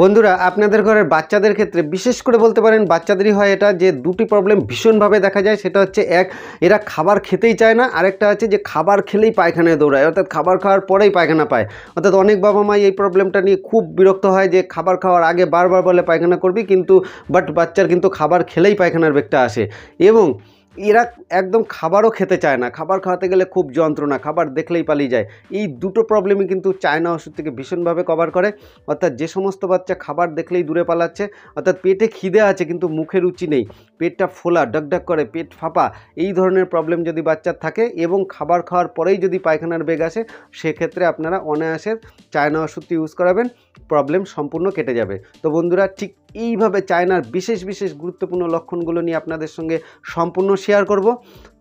বন্ধুরা আপনাদের ঘরের বাচ্চাদের ক্ষেত্রে বিশেষ করে বলতে পারেন বাচ্চাদেরই হয় এটা যে দুটি প্রবলেম ভীষণভাবে দেখা যায় সেটা হচ্ছে এক এরা খাবার খেতেই চায় না আরেকটা হচ্ছে যে খাবার খেলেই পায়খানায় দৌড়ায় অর্থাৎ খাবার খাওয়ার পরেই পায়খানা পায় অর্থাৎ অনেক বাবা মাই এই প্রবলেমটা নিয়ে খুব বিরক্ত হয় যে খাবার খাওয়ার আগে বারবার বলে পায়খানা করবি কিন্তু বাট বাচ্চার কিন্তু খাবার খেলেই পায়খানার বেগটা আসে এবং এরা একদম খাবারও খেতে চায় না খাবার খাওয়াতে গেলে খুব যন্ত্রণা খাবার দেখলেই পালিয়ে যায় এই দুটো প্রবলেমই কিন্তু চায়না ওষুধ থেকে ভীষণভাবে কভার করে অর্থাৎ যে সমস্ত বাচ্চা খাবার দেখলেই দূরে পালাচ্ছে অর্থাৎ পেটে খিদে আছে কিন্তু মুখে রুচি নেই পেটটা ফোলা ডকডক করে পেট ফাঁপা এই ধরনের প্রবলেম যদি বাচ্চার থাকে এবং খাবার খাওয়ার পরেই যদি পায়খানার বেগ আসে সেক্ষেত্রে আপনারা অনায়াসে চায়না ওষুধটি ইউজ করাবেন প্রবলেম সম্পূর্ণ কেটে যাবে তো বন্ধুরা ঠিক এইভাবে চায়নার বিশেষ বিশেষ গুরুত্বপূর্ণ লক্ষণগুলো নিয়ে আপনাদের সঙ্গে সম্পূর্ণ শেয়ার করব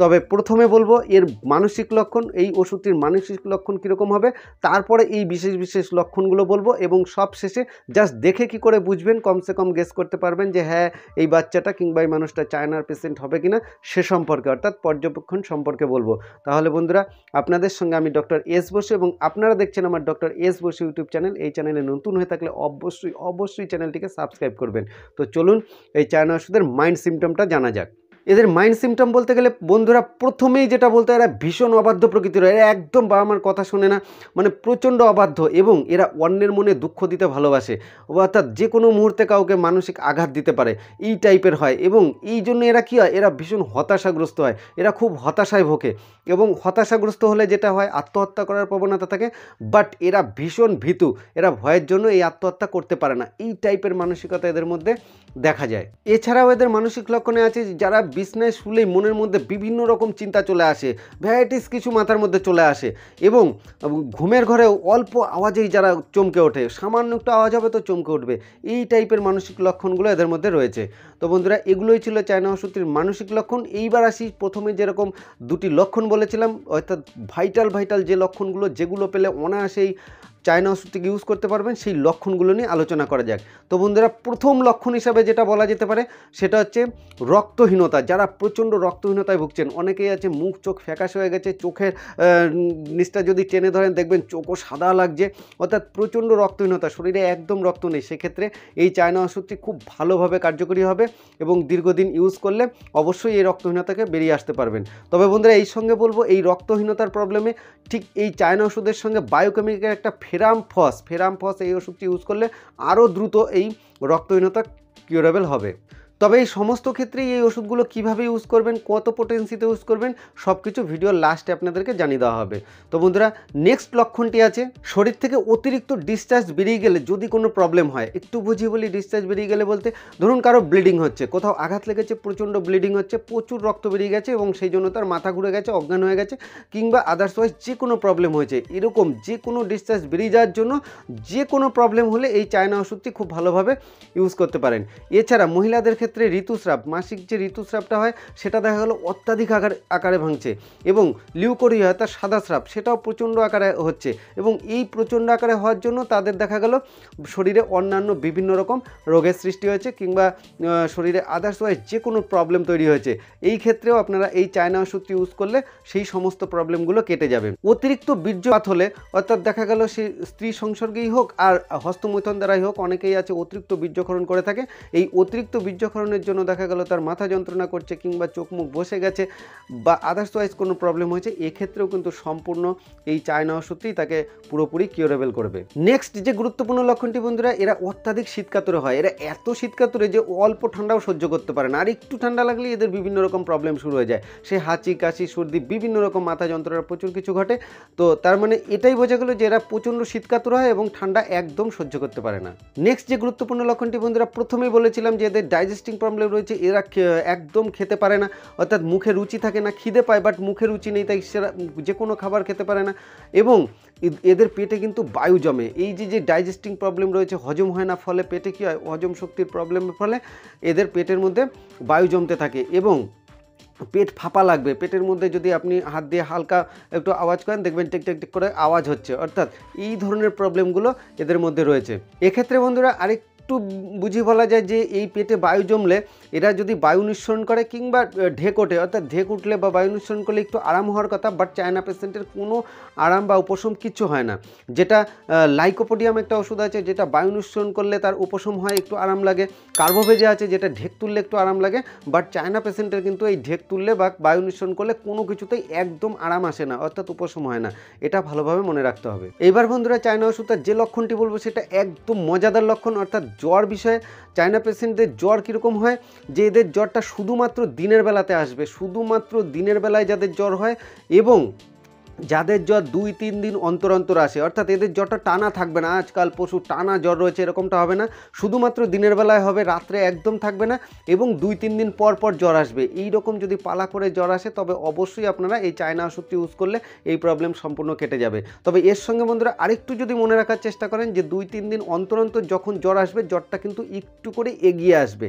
তবে প্রথমে বলবো এর মানসিক লক্ষণ এই ওষুধটির মানসিক লক্ষণ কীরকম হবে তারপরে এই বিশেষ বিশেষ লক্ষণগুলো বলবো এবং সব শেষে জাস্ট দেখে কি করে বুঝবেন কমসে কম গেস করতে পারবেন যে হ্যাঁ এই বাচ্চাটা কিংবা এই মানুষটা চায়নার পেশেন্ট হবে কিনা সে সম্পর্কে অর্থাৎ পর্যবেক্ষণ সম্পর্কে বলবো তাহলে বন্ধুরা আপনাদের সঙ্গে আমি ডক্টর এস বসু এবং আপনারা দেখছেন আমার doctor S Basu YouTube channel এই চ্যানেলে নতুন হয়ে থাকলে অবশ্যই অবশ্যই চ্যানেলটিকে সাবস্ক্রাইব করবেন তো চলুন এই চায়না ওষুধের মাইন্ড সিমটমটা জানা যাক এদের মাইন্ড সিমটম বলতে গেলে বন্ধুরা প্রথমেই যেটা বলতে এরা ভীষণ অবাধ্য প্রকৃতির এরা একদম বাবা মার কথা শোনে না মানে প্রচণ্ড অবাধ্য এবং এরা অন্যের মনে দুঃখ দিতে ভালোবাসে অর্থাৎ যে কোনো মুহূর্তে কাউকে মানসিক আঘাত দিতে পারে এই টাইপের হয় এবং এই জন্য এরা কী হয় এরা ভীষণ হতাশাগ্রস্ত হয় এরা খুব হতাশায় ভোকে এবং হতাশাগ্রস্ত হলে যেটা হয় আত্মহত্যা করার প্রবণতা থাকে বাট এরা ভীষণ ভীতু এরা ভয়ের জন্য এই আত্মহত্যা করতে পারে না এই টাইপের মানসিকতা এদের মধ্যে দেখা যায় এছাড়াও এদের মানসিক লক্ষণে আছে যারা বিজনেস শুনলেই মনের মধ্যে বিভিন্ন রকম চিন্তা চলে আসে ভ্যারাইটিস কিছু মাথার মধ্যে চলে আসে এবং ঘুমের ঘরে অল্প আওয়াজেই যারা চমকে ওঠে সামান্য একটু আওয়াজ হবে তো চমকে উঠবে এই টাইপের মানসিক লক্ষণগুলো এদের মধ্যে রয়েছে তো বন্ধুরা এগুলোই ছিল চায়না ওষুধটির মানসিক লক্ষণ এইবার আসি প্রথমে যেরকম দুটি লক্ষণ বলেছিলাম অর্থাৎ ভাইটাল ভাইটাল যে লক্ষণগুলো যেগুলো পেলে অনায়াসেই চায়না ওষুধ ইউজ করতে পারবেন সেই লক্ষণগুলো নিয়ে আলোচনা করা যাক তো বন্ধুরা প্রথম লক্ষণ হিসাবে যেটা বলা যেতে পারে সেটা হচ্ছে রক্তহীনতা যারা প্রচণ্ড রক্তহীনতায় ভুগছেন অনেকেই আছে মুখ চোখ ফ্যাকাশ হয়ে গেছে চোখের নিচটা যদি টেনে ধরেন দেখবেন চোখও সাদা লাগছে অর্থাৎ প্রচণ্ড রক্তহীনতা শরীরে একদম রক্ত নেই সেক্ষেত্রে এই চায়না ওষুধটি খুব ভালোভাবে কার্যকরী হবে এবং দীর্ঘদিন ইউজ করলে অবশ্যই এই রক্তহীনতাকে বেরিয়ে আসতে পারবেন তবে বন্ধুরা এই সঙ্গে বলবো এই রক্তহীনতার প্রবলেমে ঠিক এই চায়না ওষুধের সঙ্গে বায়োকেমিক্যাল একটা ফেরামফস ফেরামফস এই ওষুধটি ইউজ করলে আরও দ্রুত এই রক্তহীনতা কিউরেবল হবে তবে এই সমস্ত ক্ষেত্রেই এই ওষুধগুলো কিভাবে ইউজ করবেন কত পোটেন্সিতে ইউজ করবেন সব কিছু ভিডিও লাস্টে আপনাদেরকে জানিয়ে দেওয়া হবে তো বন্ধুরা নেক্সট লক্ষণটি আছে শরীর থেকে অতিরিক্ত ডিসচার্জ বেরিয়ে গেলে যদি কোনো প্রবলেম হয় একটু বুঝিয়ে বলি ডিসচার্জ বেরিয়ে গেলে বলতে ধরুন কারো ব্লিডিং হচ্ছে কোথাও আঘাত লেগেছে প্রচণ্ড ব্লিডিং হচ্ছে প্রচুর রক্ত বেরিয়ে গেছে এবং সেই জন্য তার মাথা ঘুরে গেছে অজ্ঞান হয়ে গেছে কিংবা আদার্সওয়াইজ যে কোনো প্রবলেম হয়েছে এরকম যে কোনো ডিসচার্জ বেরিয়ে যাওয়ার জন্য যে কোনো প্রবলেম হলে এই চায়না ওষুধটি খুব ভালোভাবে ইউজ করতে পারেন এছাড়া মহিলাদের ক্ষেত্রে ক্ষেত্রে ঋতুস্রাব মাসিক যে ঋতুস্রাবটা হয় সেটা দেখা গেল অত্যাধিক আকার আকারে ভাঙছে এবং লিউকোরিয়া অর্থাৎ সাদা স্রাব সেটাও প্রচণ্ড আকারে হচ্ছে এবং এই প্রচণ্ড আকারে হওয়ার জন্য তাদের দেখা গেল শরীরে অন্যান্য বিভিন্ন রকম রোগের সৃষ্টি হয়েছে কিংবা শরীরে আদার্স ওয়াইজ যে কোনো প্রবলেম তৈরি হয়েছে এই ক্ষেত্রেও আপনারা এই চায়না ওষুধটি ইউজ করলে সেই সমস্ত প্রবলেমগুলো কেটে যাবে অতিরিক্ত বীর্যপাত হলে অর্থাৎ দেখা গেল সে স্ত্রী সংসর্গেই হোক আর হস্তমৈথন দ্বারাই হোক অনেকেই আছে অতিরিক্ত বীর্যক্ষরণ করে থাকে এই অতিরিক্ত বীর্য ক্ষরণের জন্য দেখা গেল তার মাথা যন্ত্রণা করছে কিংবা চোখ মুখ বসে গেছে বা আদার্স ওয়াইজ কোনো প্রবলেম হয়েছে এক্ষেত্রেও কিন্তু সম্পূর্ণ এই চায়না ওষুধটি তাকে পুরোপুরি কিওরেবল করবে নেক্সট যে গুরুত্বপূর্ণ লক্ষণটি বন্ধুরা এরা অত্যাধিক শীতকাতরে হয় এরা এত শীতকাতরে যে অল্প ঠান্ডাও সহ্য করতে পারে না আর একটু ঠান্ডা লাগলে এদের বিভিন্ন রকম প্রবলেম শুরু হয়ে যায় সে হাঁচি কাশি সর্দি বিভিন্ন রকম মাথা যন্ত্রণার প্রচুর কিছু ঘটে তো তার মানে এটাই বোঝা গেলো যে এরা প্রচণ্ড শীতকাতর হয় এবং ঠান্ডা একদম সহ্য করতে পারে না নেক্সট যে গুরুত্বপূর্ণ লক্ষণটি বন্ধুরা প্রথমেই বলেছিলাম যে এদের ডাইজেস্ট টেস্টিং প্রবলেম রয়েছে এরা একদম খেতে পারে না অর্থাৎ মুখে রুচি থাকে না খিদে পায় বাট মুখে রুচি নেই তাই সেরা যে কোনো খাবার খেতে পারে না এবং এদের পেটে কিন্তু বায়ু জমে এই যে যে ডাইজেস্টিং প্রবলেম রয়েছে হজম হয় না ফলে পেটে কী হয় হজম শক্তির প্রবলেমের ফলে এদের পেটের মধ্যে বায়ু জমতে থাকে এবং পেট ফাঁপা লাগবে পেটের মধ্যে যদি আপনি হাত দিয়ে হালকা একটু আওয়াজ করেন দেখবেন টেক টেক টেক করে আওয়াজ হচ্ছে অর্থাৎ এই ধরনের প্রবলেমগুলো এদের মধ্যে রয়েছে এক্ষেত্রে বন্ধুরা আরেক একটু বুঝি বলা যায় যে এই পেটে বায়ু জমলে এরা যদি বায়ু নিঃসরণ করে কিংবা ঢেক ওঠে অর্থাৎ ঢেক উঠলে বা বায়ু নিঃসরণ করলে একটু আরাম হওয়ার কথা বাট চায়না পেশেন্টের কোনো আরাম বা উপশম কিছু হয় না যেটা লাইকোপোডিয়াম একটা ওষুধ আছে যেটা বায়ু নিঃসরণ করলে তার উপশম হয় একটু আরাম লাগে কার্বোভেজে আছে যেটা ঢেক তুললে একটু আরাম লাগে বাট চায়না পেশেন্টের কিন্তু এই ঢেক তুললে বা বায়ু নিঃসরণ করলে কোনো কিছুতেই একদম আরাম আসে না অর্থাৎ উপশম হয় না এটা ভালোভাবে মনে রাখতে হবে এবার বন্ধুরা চায়না ওষুধের যে লক্ষণটি বলবো সেটা একদম মজাদার লক্ষণ অর্থাৎ জ্বর বিষয়ে চায়না পেশেন্টদের জ্বর কীরকম হয় যে এদের জ্বরটা শুধুমাত্র দিনের বেলাতে আসবে শুধুমাত্র দিনের বেলায় যাদের জ্বর হয় এবং যাদের জ্বর দুই তিন দিন অন্তর অন্তর আসে অর্থাৎ এদের জ্বরটা টানা থাকবে না আজকাল পশু টানা জ্বর রয়েছে এরকমটা হবে না শুধুমাত্র দিনের বেলায় হবে রাত্রে একদম থাকবে না এবং দুই তিন দিন পর পর জ্বর আসবে এই রকম যদি পালা করে জ্বর আসে তবে অবশ্যই আপনারা এই চায়না ওষুধটি ইউজ করলে এই প্রবলেম সম্পূর্ণ কেটে যাবে তবে এর সঙ্গে বন্ধুরা আরেকটু যদি মনে রাখার চেষ্টা করেন যে দুই তিন দিন অন্তর অন্তর যখন জ্বর আসবে জ্বরটা কিন্তু একটু করে এগিয়ে আসবে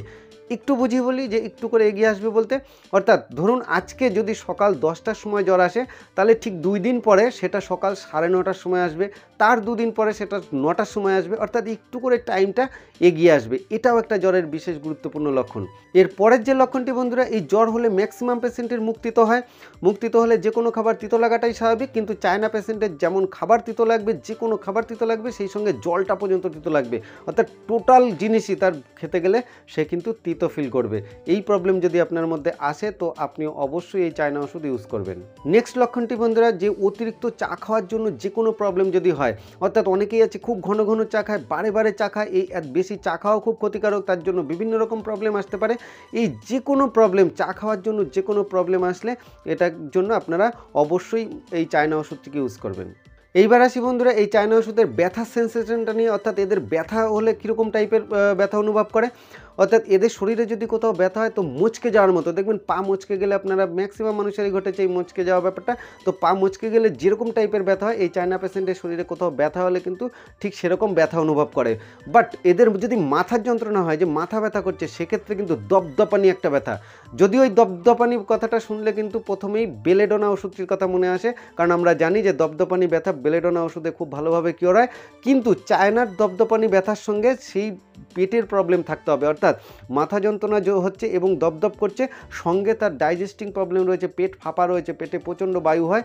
একটু বুঝিয়ে বলি যে একটু করে এগিয়ে আসবে বলতে অর্থাৎ ধরুন আজকে যদি সকাল দশটার সময় জ্বর আসে তাহলে ঠিক দুই দুই দিন পরে সেটা সকাল সাড়ে নটার সময় আসবে তার দুদিন পরে সেটা নটার সময় আসবে অর্থাৎ একটু করে টাইমটা এগিয়ে আসবে এটাও একটা জ্বরের বিশেষ গুরুত্বপূর্ণ লক্ষণ এর পরের যে লক্ষণটি বন্ধুরা এই জ্বর হলে ম্যাক্সিমাম পেশেন্টের মুক্তিত হয় মুক্তিত হলে যে কোনো খাবার তিতো লাগাটাই স্বাভাবিক কিন্তু চায়না পেশেন্টের যেমন খাবার তিতো লাগবে যে কোনো খাবার তিতো লাগবে সেই সঙ্গে জলটা পর্যন্ত তিতো লাগবে অর্থাৎ টোটাল জিনিসই তার খেতে গেলে সে কিন্তু তিতো ফিল করবে এই প্রবলেম যদি আপনার মধ্যে আসে তো আপনি অবশ্যই এই চায়না ওষুধ ইউজ করবেন নেক্সট লক্ষণটি বন্ধুরা যে যে অতিরিক্ত চা খাওয়ার জন্য যে কোনো প্রবলেম যদি হয় অর্থাৎ অনেকেই আছে খুব ঘন ঘন চা খায় বারে বারে চা খায় এই বেশি চা খাওয়া খুব ক্ষতিকারক তার জন্য বিভিন্ন রকম প্রবলেম আসতে পারে এই যে কোনো প্রবলেম চা খাওয়ার জন্য যে কোনো প্রবলেম আসলে এটার জন্য আপনারা অবশ্যই এই চায়না ওষুধটিকে ইউজ করবেন এইবার আসি বন্ধুরা এই চায়না ওষুধের ব্যথা সেন্সেশনটা নিয়ে অর্থাৎ এদের ব্যথা হলে কীরকম টাইপের ব্যথা অনুভব করে অর্থাৎ এদের শরীরে যদি কোথাও ব্যথা হয় তো মচকে যাওয়ার মতো দেখবেন পা মচকে গেলে আপনারা ম্যাক্সিমাম মানুষেরই ঘটেছে এই মচকে যাওয়া ব্যাপারটা তো পা মচকে গেলে যেরকম টাইপের ব্যথা হয় এই চায়না পেশেন্টের শরীরে কোথাও ব্যথা হলে কিন্তু ঠিক সেরকম ব্যথা অনুভব করে বাট এদের যদি মাথার যন্ত্রণা হয় যে মাথা ব্যথা করছে সেক্ষেত্রে কিন্তু দপদপানি একটা ব্যথা যদি ওই দপদপানির কথাটা শুনলে কিন্তু প্রথমেই বেলেডোনা ওষুধটির কথা মনে আসে কারণ আমরা জানি যে দপদপানি ব্যথা বেলেডোনা ওষুধে খুব ভালোভাবে কিওর হয় কিন্তু চায়নার দপদপানি ব্যথার সঙ্গে সেই পেটের প্রবলেম থাকতে হবে অর্থাৎ অর্থাৎ মাথা যন্ত্রণা হচ্ছে এবং দপদপ করছে সঙ্গে তার ডাইজেস্টিং প্রবলেম রয়েছে পেট ফাঁপা রয়েছে পেটে প্রচণ্ড বায়ু হয়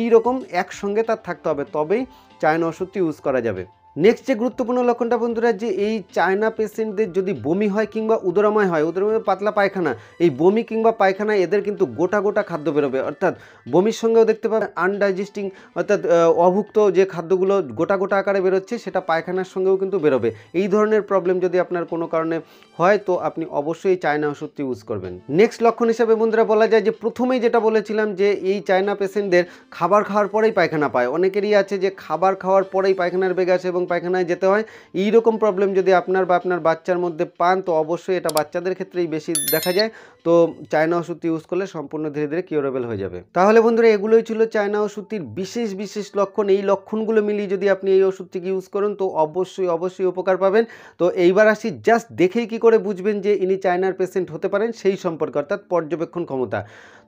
এই রকম একসঙ্গে তার থাকতে হবে তবেই চায়না ওষুধটি ইউজ করা যাবে নেক্সট যে গুরুত্বপূর্ণ লক্ষণটা বন্ধুরা যে এই চায়না পেশেন্টদের যদি বমি হয় কিংবা উদরময় হয় উদরাময় পাতলা পায়খানা এই বমি কিংবা পায়খানা এদের কিন্তু গোটা গোটা খাদ্য বেরোবে অর্থাৎ বমির সঙ্গেও দেখতে পাবেন আনডাইজেস্টিং অর্থাৎ অভুক্ত যে খাদ্যগুলো গোটা গোটা আকারে বেরোচ্ছে সেটা পায়খানার সঙ্গেও কিন্তু বেরোবে এই ধরনের প্রবলেম যদি আপনার কোনো কারণে হয় তো আপনি অবশ্যই চায়না ওষুধটি ইউজ করবেন নেক্সট লক্ষণ হিসেবে বন্ধুরা বলা যায় যে প্রথমেই যেটা বলেছিলাম যে এই চায়না পেশেন্টদের খাবার খাওয়ার পরেই পায়খানা পায় অনেকেরই আছে যে খাবার খাওয়ার পরেই পায়খানার বেগ আসে এবং এবং পায়খানায় যেতে হয় এই রকম প্রবলেম যদি আপনার বা আপনার বাচ্চার মধ্যে পান তো অবশ্যই এটা বাচ্চাদের ক্ষেত্রেই বেশি দেখা যায় তো চায়না ওষুধটি ইউজ করলে সম্পূর্ণ ধীরে ধীরে কিওরেবল হয়ে যাবে তাহলে বন্ধুরা এগুলোই ছিল চায়না ওষুধটির বিশেষ বিশেষ লক্ষণ এই লক্ষণগুলো মিলিয়ে যদি আপনি এই ওষুধটিকে ইউজ করেন তো অবশ্যই অবশ্যই উপকার পাবেন তো এইবার আসি জাস্ট দেখেই কি করে বুঝবেন যে ইনি চায়নার পেশেন্ট হতে পারেন সেই সম্পর্কে অর্থাৎ পর্যবেক্ষণ ক্ষমতা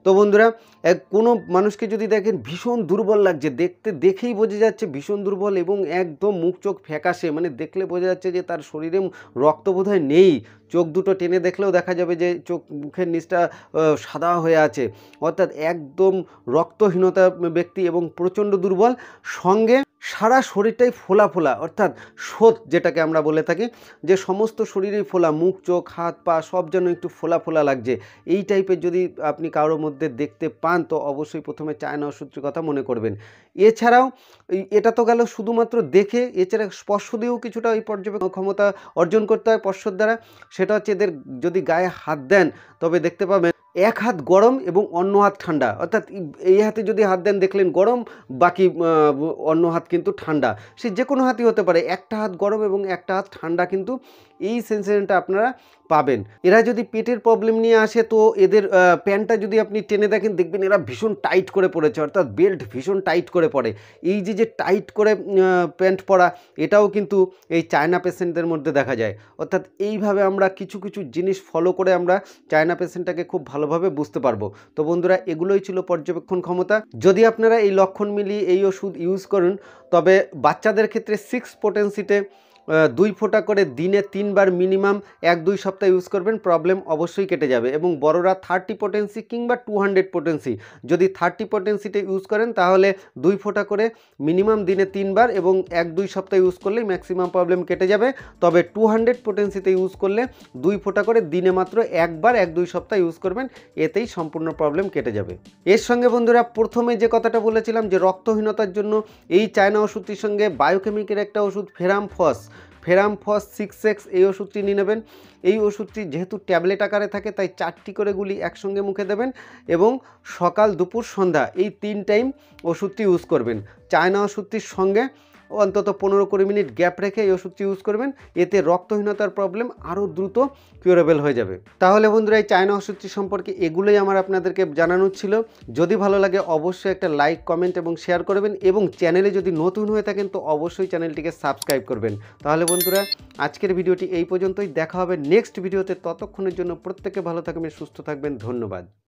তো বন্ধুরা কোনো মানুষকে যদি দেখেন ভীষণ দুর্বল লাগছে দেখতে দেখেই বোঝা যাচ্ছে ভীষণ দুর্বল এবং একদম মুখ চোখ ফ্যাকাশে মানে দেখলে বোঝা যাচ্ছে যে তার শরীরে রক্ত বোধহয় নেই চোখ দুটো টেনে দেখলেও দেখা যাবে যে চোখ মুখের নিচটা সাদা হয়ে আছে অর্থাৎ একদম রক্তহীনতা ব্যক্তি এবং প্রচণ্ড দুর্বল সঙ্গে সারা শরীরটাই ফোলা ফোলা অর্থাৎ শোধ যেটাকে আমরা বলে থাকি যে সমস্ত শরীরেই ফোলা মুখ চোখ হাত পা সব যেন একটু ফোলা ফোলা লাগছে এই টাইপের যদি আপনি কারোর মধ্যে দেখতে পান তো অবশ্যই প্রথমে চায়না ওষুধটির কথা মনে করবেন এছাড়াও এটা তো গেল শুধুমাত্র দেখে এছাড়া স্পর্শ দিয়েও কিছুটা ওই পর্যবেক্ষণ ক্ষমতা অর্জন করতে হয় স্পর্শর দ্বারা সেটা হচ্ছে এদের যদি গায়ে হাত দেন তবে দেখতে পাবেন এক হাত গরম এবং অন্য হাত ঠান্ডা অর্থাৎ এই হাতে যদি হাত দেন দেখলেন গরম বাকি অন্য হাত কিন্তু ঠান্ডা সে যে কোনো হাতই হতে পারে একটা হাত গরম এবং একটা হাত ঠান্ডা কিন্তু এই সেন্সেশনটা আপনারা পাবেন এরা যদি পেটের প্রবলেম নিয়ে আসে তো এদের প্যান্টটা যদি আপনি টেনে দেখেন দেখবেন এরা ভীষণ টাইট করে পড়েছে অর্থাৎ বেল্ট ভীষণ টাইট করে পড়ে এই যে যে টাইট করে প্যান্ট পরা এটাও কিন্তু এই চায়না পেশেন্টদের মধ্যে দেখা যায় অর্থাৎ এইভাবে আমরা কিছু কিছু জিনিস ফলো করে আমরা চায়না পেশেন্টটাকে খুব ভালোভাবে বুঝতে পারবো তো বন্ধুরা এগুলোই ছিল পর্যবেক্ষণ ক্ষমতা যদি আপনারা এই লক্ষণ মিলিয়ে এই ওষুধ ইউজ করেন তবে বাচ্চাদের ক্ষেত্রে সিক্স পোটেন্সিতে দুই ফোঁটা করে দিনে তিনবার মিনিমাম এক দুই সপ্তাহ ইউজ করবেন প্রবলেম অবশ্যই কেটে যাবে এবং বড়রা থার্টি পোটেন্সি কিংবা টু হান্ড্রেড পোটেন্সি যদি থার্টি পোটেন্সিতে ইউজ করেন তাহলে দুই ফোঁটা করে মিনিমাম দিনে তিনবার এবং এক দুই সপ্তাহ ইউজ করলেই ম্যাক্সিমাম প্রবলেম কেটে যাবে তবে টু হান্ড্রেড পোটেন্সিতে ইউজ করলে দুই ফোঁটা করে দিনে মাত্র একবার এক দুই সপ্তাহ ইউজ করবেন এতেই সম্পূর্ণ প্রবলেম কেটে যাবে এর সঙ্গে বন্ধুরা প্রথমে যে কথাটা বলেছিলাম যে রক্তহীনতার জন্য এই চায়না ওষুধটির সঙ্গে বায়োকেমিকের একটা ওষুধ ফেরাম ফস ফেরাম ফস সিক্স এক্স এই ওষুধটি নিয়ে নেবেন এই ওষুধটি যেহেতু ট্যাবলেট আকারে থাকে তাই চারটি করে গুলি একসঙ্গে মুখে দেবেন এবং সকাল দুপুর সন্ধ্যা এই তিন টাইম ওষুধটি ইউজ করবেন চায়না ওষুধটির সঙ্গে অন্তত পনেরো কুড়ি মিনিট গ্যাপ রেখে এই ওষুধটি ইউজ করবেন এতে রক্তহীনতার প্রবলেম আরও দ্রুত কিউরেবল হয়ে যাবে তাহলে বন্ধুরা এই চায়না ওষুধটি সম্পর্কে এগুলোই আমার আপনাদেরকে জানানো ছিল যদি ভালো লাগে অবশ্যই একটা লাইক কমেন্ট এবং শেয়ার করবেন এবং চ্যানেলে যদি নতুন হয়ে থাকেন তো অবশ্যই চ্যানেলটিকে সাবস্ক্রাইব করবেন তাহলে বন্ধুরা আজকের ভিডিওটি এই পর্যন্তই দেখা হবে নেক্সট ভিডিওতে ততক্ষণের জন্য প্রত্যেকে ভালো থাকবেন সুস্থ থাকবেন ধন্যবাদ